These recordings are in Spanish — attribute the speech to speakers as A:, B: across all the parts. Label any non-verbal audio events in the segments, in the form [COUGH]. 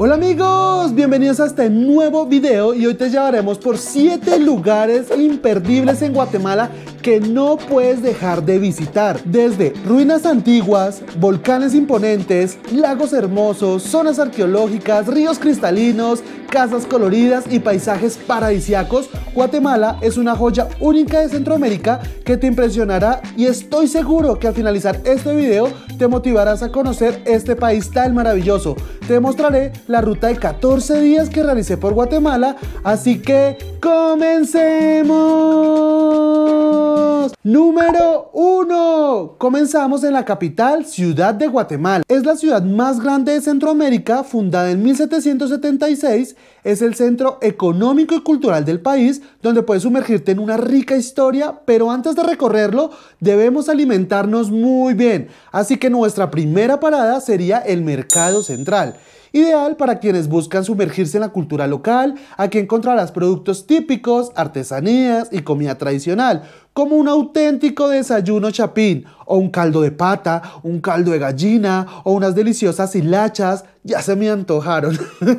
A: Hola amigos, bienvenidos a este nuevo video y hoy te llevaremos por 7 lugares imperdibles en Guatemala que no puedes dejar de visitar, desde ruinas antiguas, volcanes imponentes, lagos hermosos, zonas arqueológicas, ríos cristalinos, casas coloridas y paisajes paradisiacos, Guatemala es una joya única de Centroamérica que te impresionará y estoy seguro que al finalizar este video te motivarás a conocer este país tan maravilloso. Te mostraré la ruta de 14 días que realicé por Guatemala, así que comencemos. Número 1. Comenzamos en la capital, Ciudad de Guatemala. Es la ciudad más grande de Centroamérica, fundada en 1776. Es el centro económico y cultural del país, donde puedes sumergirte en una rica historia, pero antes de recorrerlo debemos alimentarnos muy bien. Así que nuestra primera parada sería el Mercado Central ideal para quienes buscan sumergirse en la cultura local, aquí encontrarás productos típicos, artesanías y comida tradicional, como un auténtico desayuno chapín, o un caldo de pata, un caldo de gallina, o unas deliciosas hilachas, ya se me antojaron. [LAUGHS]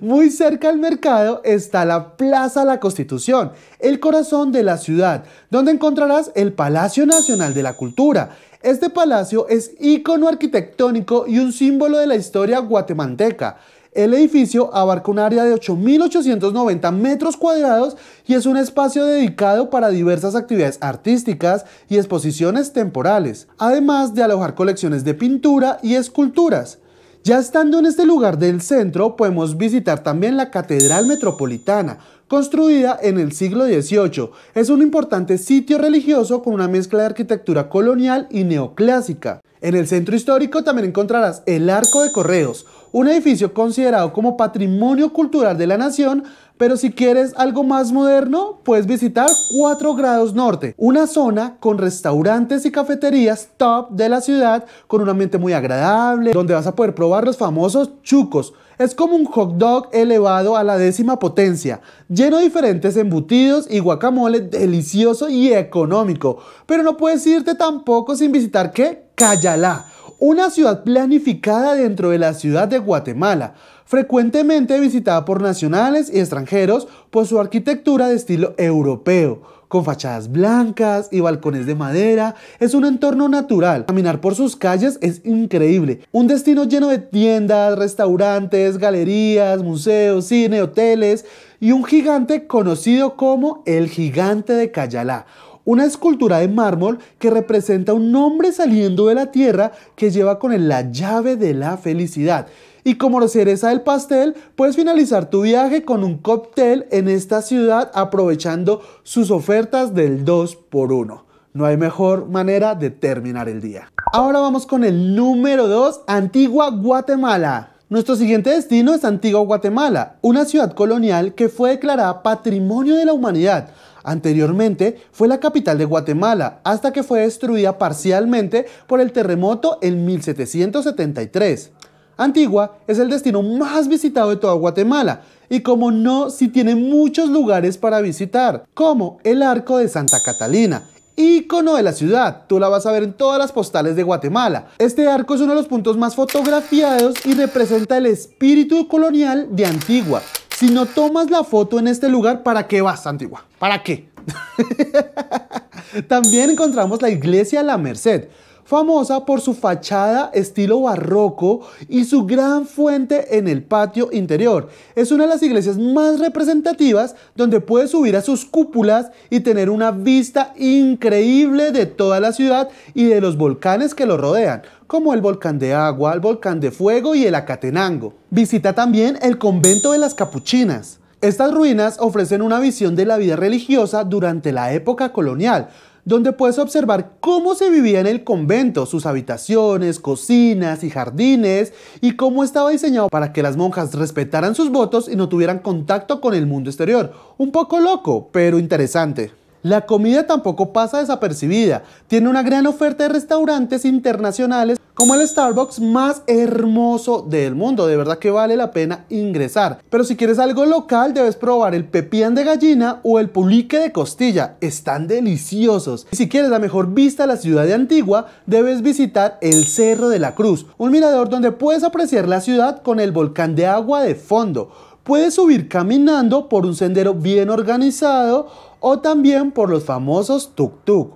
A: Muy cerca al mercado está la Plaza La Constitución, el corazón de la ciudad, donde encontrarás el Palacio Nacional de la Cultura. Este palacio es ícono arquitectónico y un símbolo de la historia guatemalteca. El edificio abarca un área de 8.890 metros cuadrados y es un espacio dedicado para diversas actividades artísticas y exposiciones temporales, además de alojar colecciones de pintura y esculturas. Ya estando en este lugar del centro, podemos visitar también la Catedral Metropolitana, construida en el siglo XVIII. Es un importante sitio religioso con una mezcla de arquitectura colonial y neoclásica. En el centro histórico también encontrarás el Arco de Correos, un edificio considerado como patrimonio cultural de la nación, pero si quieres algo más moderno, puedes visitar 4 grados norte, una zona con restaurantes y cafeterías top de la ciudad, con un ambiente muy agradable, donde vas a poder probar los famosos chucos. Es como un hot dog elevado a la décima potencia, lleno de diferentes embutidos y guacamole delicioso y económico. Pero no puedes irte tampoco sin visitar que Cayalá una ciudad planificada dentro de la ciudad de Guatemala, frecuentemente visitada por nacionales y extranjeros por su arquitectura de estilo europeo, con fachadas blancas y balcones de madera, es un entorno natural. Caminar por sus calles es increíble. Un destino lleno de tiendas, restaurantes, galerías, museos, cine, hoteles y un gigante conocido como el gigante de Cayalá una escultura de mármol que representa un hombre saliendo de la tierra que lleva con él la llave de la felicidad. Y como lo cereza del pastel, puedes finalizar tu viaje con un cóctel en esta ciudad aprovechando sus ofertas del 2x1. No hay mejor manera de terminar el día. Ahora vamos con el número 2, Antigua Guatemala. Nuestro siguiente destino es Antigua Guatemala, una ciudad colonial que fue declarada Patrimonio de la Humanidad Anteriormente fue la capital de Guatemala hasta que fue destruida parcialmente por el terremoto en 1773. Antigua es el destino más visitado de toda Guatemala y como no, sí tiene muchos lugares para visitar, como el Arco de Santa Catalina, ícono de la ciudad, tú la vas a ver en todas las postales de Guatemala. Este arco es uno de los puntos más fotografiados y representa el espíritu colonial de Antigua, si no tomas la foto en este lugar, ¿para qué vas, Antigua? ¿Para qué? [LAUGHS] También encontramos la iglesia La Merced, famosa por su fachada estilo barroco y su gran fuente en el patio interior. Es una de las iglesias más representativas donde puedes subir a sus cúpulas y tener una vista increíble de toda la ciudad y de los volcanes que lo rodean como el volcán de agua, el volcán de fuego y el Acatenango. Visita también el convento de las capuchinas. Estas ruinas ofrecen una visión de la vida religiosa durante la época colonial, donde puedes observar cómo se vivía en el convento, sus habitaciones, cocinas y jardines, y cómo estaba diseñado para que las monjas respetaran sus votos y no tuvieran contacto con el mundo exterior. Un poco loco, pero interesante. La comida tampoco pasa desapercibida. Tiene una gran oferta de restaurantes internacionales como el Starbucks más hermoso del mundo. De verdad que vale la pena ingresar. Pero si quieres algo local, debes probar el pepián de gallina o el pulique de costilla. Están deliciosos. Y si quieres la mejor vista a la ciudad de Antigua, debes visitar el Cerro de la Cruz, un mirador donde puedes apreciar la ciudad con el volcán de agua de fondo. Puedes subir caminando por un sendero bien organizado o también por los famosos tuk-tuk.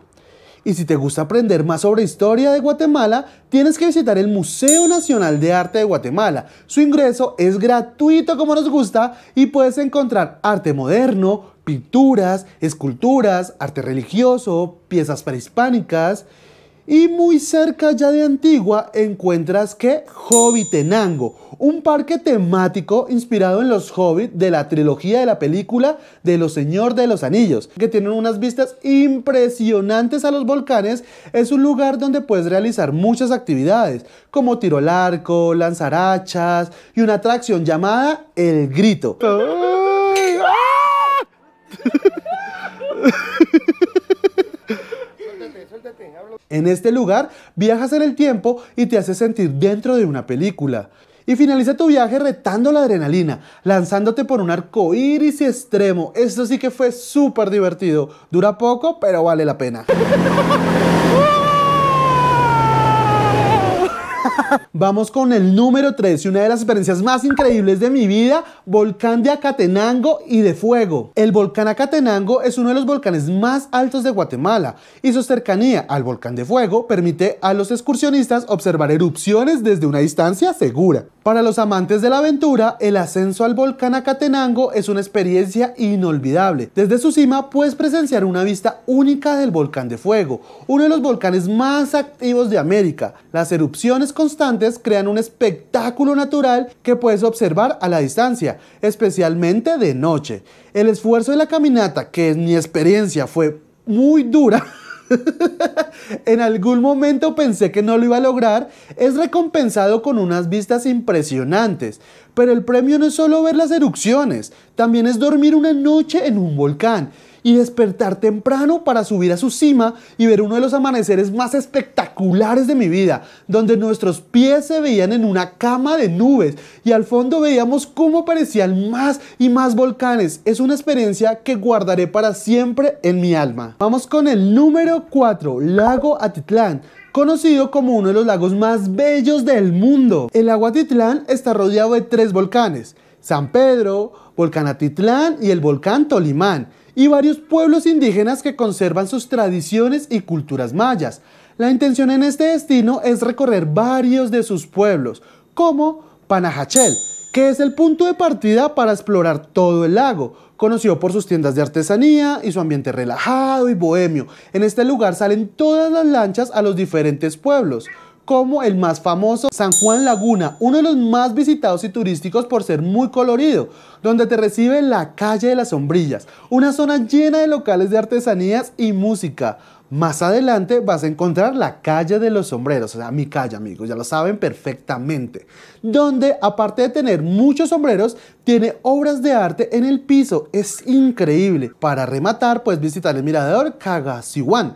A: Y si te gusta aprender más sobre historia de Guatemala, tienes que visitar el Museo Nacional de Arte de Guatemala. Su ingreso es gratuito como nos gusta y puedes encontrar arte moderno, pinturas, esculturas, arte religioso, piezas prehispánicas y muy cerca ya de Antigua encuentras que Hobbitenango, un parque temático inspirado en los hobbits de la trilogía de la película de Los Señor de los Anillos, que tienen unas vistas impresionantes a los volcanes, es un lugar donde puedes realizar muchas actividades, como tiro al arco, lanzar hachas y una atracción llamada El Grito. ¡Ah! [LAUGHS] En este lugar viajas en el tiempo y te haces sentir dentro de una película. Y finaliza tu viaje retando la adrenalina, lanzándote por un arco iris y extremo. Esto sí que fue súper divertido. Dura poco, pero vale la pena. [LAUGHS] [LAUGHS] Vamos con el número 3, una de las experiencias más increíbles de mi vida, volcán de Acatenango y de fuego. El volcán Acatenango es uno de los volcanes más altos de Guatemala y su cercanía al volcán de fuego permite a los excursionistas observar erupciones desde una distancia segura. Para los amantes de la aventura, el ascenso al volcán Acatenango es una experiencia inolvidable. Desde su cima puedes presenciar una vista única del volcán de fuego, uno de los volcanes más activos de América. Las erupciones constantes crean un espectáculo natural que puedes observar a la distancia, especialmente de noche. El esfuerzo de la caminata, que en mi experiencia fue muy dura, [LAUGHS] en algún momento pensé que no lo iba a lograr, es recompensado con unas vistas impresionantes. Pero el premio no es solo ver las erupciones, también es dormir una noche en un volcán y despertar temprano para subir a su cima y ver uno de los amaneceres más espectaculares de mi vida, donde nuestros pies se veían en una cama de nubes y al fondo veíamos cómo aparecían más y más volcanes. Es una experiencia que guardaré para siempre en mi alma. Vamos con el número 4, Lago Atitlán conocido como uno de los lagos más bellos del mundo. El lago Atitlán está rodeado de tres volcanes, San Pedro, Volcán Atitlán y el volcán Tolimán y varios pueblos indígenas que conservan sus tradiciones y culturas mayas. La intención en este destino es recorrer varios de sus pueblos, como Panajachel, que es el punto de partida para explorar todo el lago, conocido por sus tiendas de artesanía y su ambiente relajado y bohemio. En este lugar salen todas las lanchas a los diferentes pueblos como el más famoso San Juan Laguna, uno de los más visitados y turísticos por ser muy colorido, donde te recibe la calle de las sombrillas, una zona llena de locales de artesanías y música. Más adelante vas a encontrar la calle de los sombreros, o sea, mi calle, amigos, ya lo saben perfectamente, donde aparte de tener muchos sombreros, tiene obras de arte en el piso, es increíble. Para rematar, puedes visitar el mirador Cagasiwan,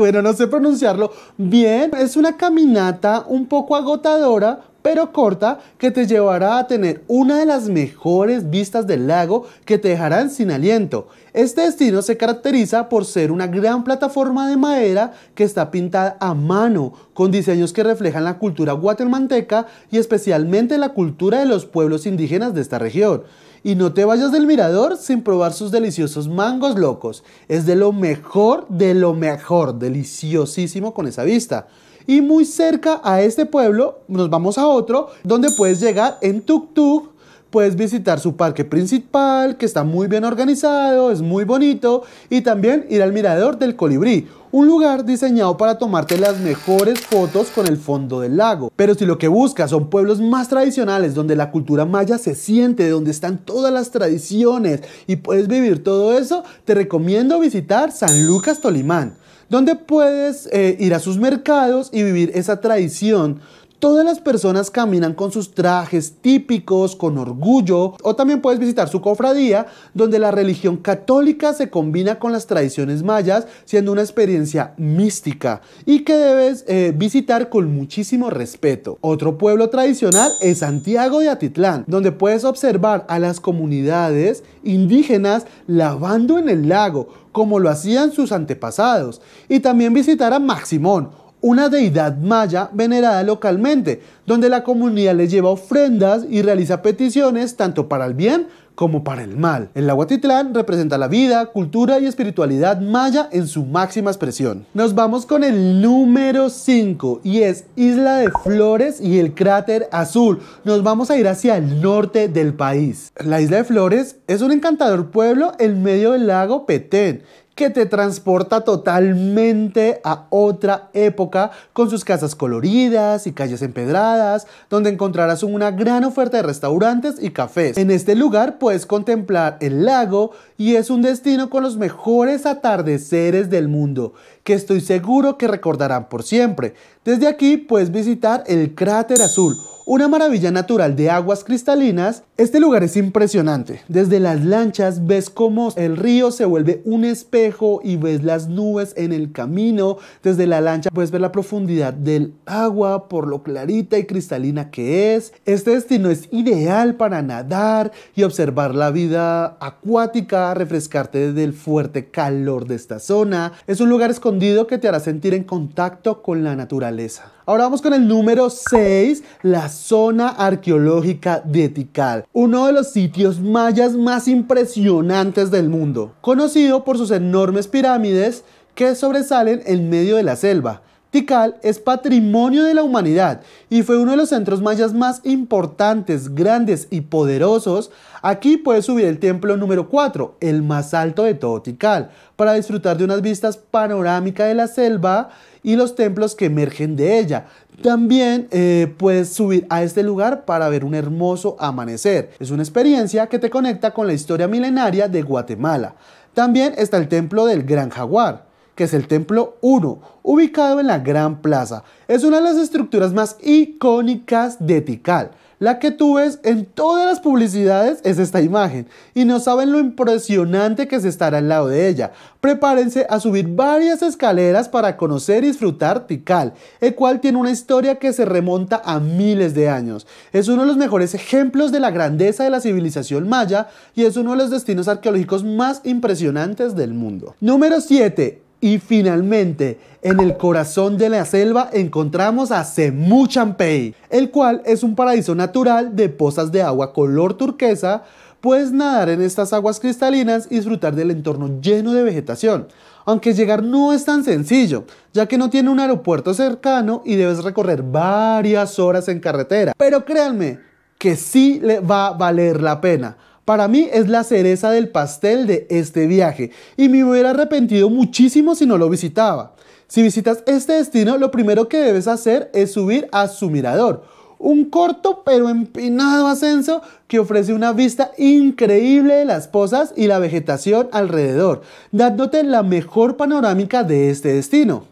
A: bueno, no sé pronunciarlo bien. Es una caminata un poco agotadora pero corta que te llevará a tener una de las mejores vistas del lago que te dejarán sin aliento. Este destino se caracteriza por ser una gran plataforma de madera que está pintada a mano, con diseños que reflejan la cultura guatemalteca y especialmente la cultura de los pueblos indígenas de esta región. Y no te vayas del mirador sin probar sus deliciosos mangos locos. Es de lo mejor, de lo mejor, deliciosísimo con esa vista. Y muy cerca a este pueblo, nos vamos a otro, donde puedes llegar en tuk-tuk puedes visitar su parque principal, que está muy bien organizado, es muy bonito, y también ir al Mirador del Colibrí, un lugar diseñado para tomarte las mejores fotos con el fondo del lago. Pero si lo que buscas son pueblos más tradicionales, donde la cultura maya se siente, donde están todas las tradiciones y puedes vivir todo eso, te recomiendo visitar San Lucas Tolimán donde puedes eh, ir a sus mercados y vivir esa tradición Todas las personas caminan con sus trajes típicos, con orgullo, o también puedes visitar su cofradía, donde la religión católica se combina con las tradiciones mayas, siendo una experiencia mística y que debes eh, visitar con muchísimo respeto. Otro pueblo tradicional es Santiago de Atitlán, donde puedes observar a las comunidades indígenas lavando en el lago, como lo hacían sus antepasados, y también visitar a Maximón, una deidad maya venerada localmente, donde la comunidad le lleva ofrendas y realiza peticiones tanto para el bien como para el mal. El Atitlán representa la vida, cultura y espiritualidad maya en su máxima expresión. Nos vamos con el número 5 y es Isla de Flores y el cráter azul. Nos vamos a ir hacia el norte del país. La Isla de Flores es un encantador pueblo en medio del lago Petén que te transporta totalmente a otra época con sus casas coloridas y calles empedradas, donde encontrarás una gran oferta de restaurantes y cafés. En este lugar puedes contemplar el lago y es un destino con los mejores atardeceres del mundo, que estoy seguro que recordarán por siempre. Desde aquí puedes visitar el cráter azul, una maravilla natural de aguas cristalinas este lugar es impresionante. Desde las lanchas ves cómo el río se vuelve un espejo y ves las nubes en el camino. Desde la lancha puedes ver la profundidad del agua por lo clarita y cristalina que es. Este destino es ideal para nadar y observar la vida acuática, refrescarte del fuerte calor de esta zona. Es un lugar escondido que te hará sentir en contacto con la naturaleza. Ahora vamos con el número 6, la zona arqueológica de Tikal uno de los sitios mayas más impresionantes del mundo, conocido por sus enormes pirámides que sobresalen en medio de la selva Tikal es patrimonio de la humanidad y fue uno de los centros mayas más importantes, grandes y poderosos. Aquí puedes subir el templo número 4, el más alto de todo Tikal, para disfrutar de unas vistas panorámicas de la selva y los templos que emergen de ella. También eh, puedes subir a este lugar para ver un hermoso amanecer. Es una experiencia que te conecta con la historia milenaria de Guatemala. También está el templo del Gran Jaguar que es el Templo 1, ubicado en la Gran Plaza. Es una de las estructuras más icónicas de Tikal. La que tú ves en todas las publicidades es esta imagen y no saben lo impresionante que se estará al lado de ella. Prepárense a subir varias escaleras para conocer y disfrutar Tikal, el cual tiene una historia que se remonta a miles de años. Es uno de los mejores ejemplos de la grandeza de la civilización maya y es uno de los destinos arqueológicos más impresionantes del mundo. Número 7. Y finalmente, en el corazón de la selva encontramos a Semu Champei, el cual es un paraíso natural de pozas de agua color turquesa. Puedes nadar en estas aguas cristalinas y disfrutar del entorno lleno de vegetación. Aunque llegar no es tan sencillo, ya que no tiene un aeropuerto cercano y debes recorrer varias horas en carretera. Pero créanme que sí le va a valer la pena para mí es la cereza del pastel de este viaje y me hubiera arrepentido muchísimo si no lo visitaba. Si visitas este destino, lo primero que debes hacer es subir a su mirador, un corto pero empinado ascenso que ofrece una vista increíble de las pozas y la vegetación alrededor, dándote la mejor panorámica de este destino.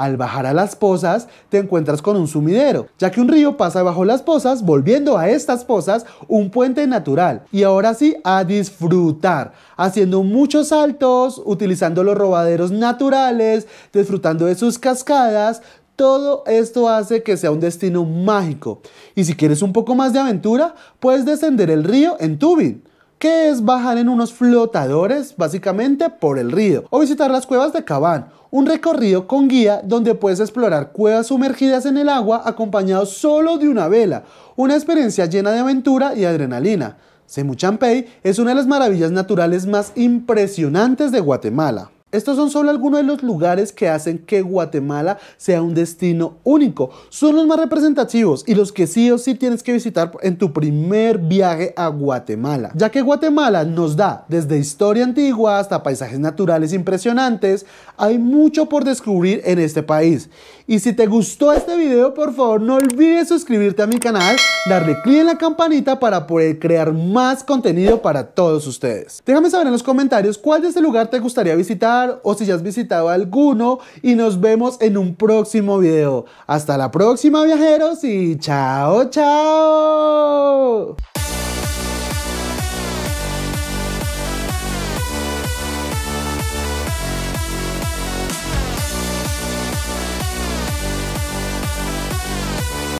A: Al bajar a las pozas, te encuentras con un sumidero, ya que un río pasa bajo las pozas, volviendo a estas pozas un puente natural. Y ahora sí, a disfrutar, haciendo muchos saltos, utilizando los robaderos naturales, disfrutando de sus cascadas, todo esto hace que sea un destino mágico. Y si quieres un poco más de aventura, puedes descender el río en tubing que es bajar en unos flotadores básicamente por el río o visitar las cuevas de Cabán, un recorrido con guía donde puedes explorar cuevas sumergidas en el agua acompañado solo de una vela, una experiencia llena de aventura y adrenalina. Semuchampey es una de las maravillas naturales más impresionantes de Guatemala. Estos son solo algunos de los lugares que hacen que Guatemala sea un destino único. Son los más representativos y los que sí o sí tienes que visitar en tu primer viaje a Guatemala. Ya que Guatemala nos da desde historia antigua hasta paisajes naturales impresionantes, hay mucho por descubrir en este país. Y si te gustó este video, por favor no olvides suscribirte a mi canal, darle clic en la campanita para poder crear más contenido para todos ustedes. Déjame saber en los comentarios cuál de este lugar te gustaría visitar o si ya has visitado alguno y nos vemos en un próximo video. Hasta la próxima viajeros y chao, chao.